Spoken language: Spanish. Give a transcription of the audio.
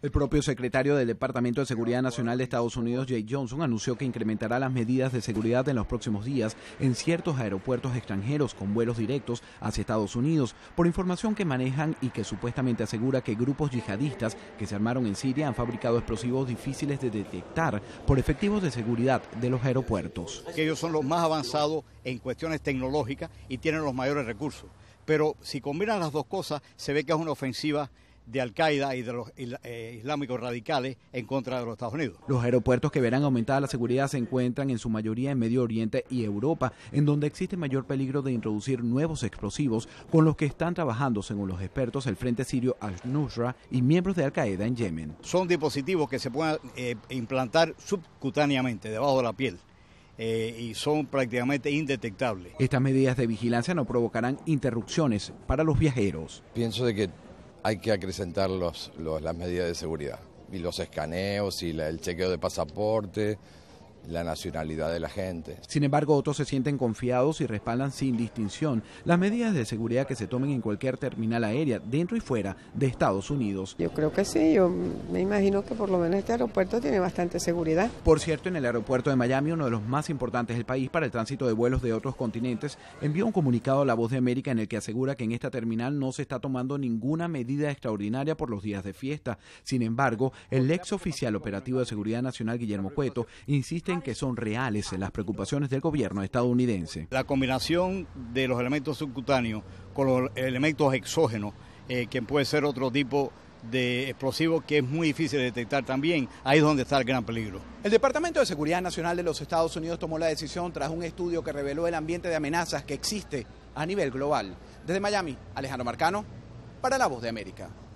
El propio secretario del Departamento de Seguridad Nacional de Estados Unidos, Jay Johnson, anunció que incrementará las medidas de seguridad en los próximos días en ciertos aeropuertos extranjeros con vuelos directos hacia Estados Unidos, por información que manejan y que supuestamente asegura que grupos yihadistas que se armaron en Siria han fabricado explosivos difíciles de detectar por efectivos de seguridad de los aeropuertos. Que ellos son los más avanzados en cuestiones tecnológicas y tienen los mayores recursos. Pero si combinan las dos cosas, se ve que es una ofensiva de Al-Qaeda y de los eh, islámicos radicales en contra de los Estados Unidos. Los aeropuertos que verán aumentada la seguridad se encuentran en su mayoría en Medio Oriente y Europa, en donde existe mayor peligro de introducir nuevos explosivos con los que están trabajando, según los expertos, el Frente Sirio al-Nusra y miembros de Al-Qaeda en Yemen. Son dispositivos que se pueden eh, implantar subcutáneamente, debajo de la piel. Eh, y son prácticamente indetectables. Estas medidas de vigilancia no provocarán interrupciones para los viajeros. Pienso de que hay que acrecentar los, las medidas de seguridad y los escaneos y el chequeo de pasaporte la nacionalidad de la gente. Sin embargo, otros se sienten confiados y respaldan sin distinción las medidas de seguridad que se tomen en cualquier terminal aérea, dentro y fuera de Estados Unidos. Yo creo que sí, yo me imagino que por lo menos este aeropuerto tiene bastante seguridad. Por cierto, en el aeropuerto de Miami, uno de los más importantes del país para el tránsito de vuelos de otros continentes, envió un comunicado a La Voz de América en el que asegura que en esta terminal no se está tomando ninguna medida extraordinaria por los días de fiesta. Sin embargo, el ex oficial operativo de seguridad nacional Guillermo Cueto insiste en que son reales las preocupaciones del gobierno estadounidense. La combinación de los elementos subcutáneos con los elementos exógenos, eh, que puede ser otro tipo de explosivo que es muy difícil de detectar también. Ahí es donde está el gran peligro. El Departamento de Seguridad Nacional de los Estados Unidos tomó la decisión tras un estudio que reveló el ambiente de amenazas que existe a nivel global. Desde Miami, Alejandro Marcano, para La Voz de América.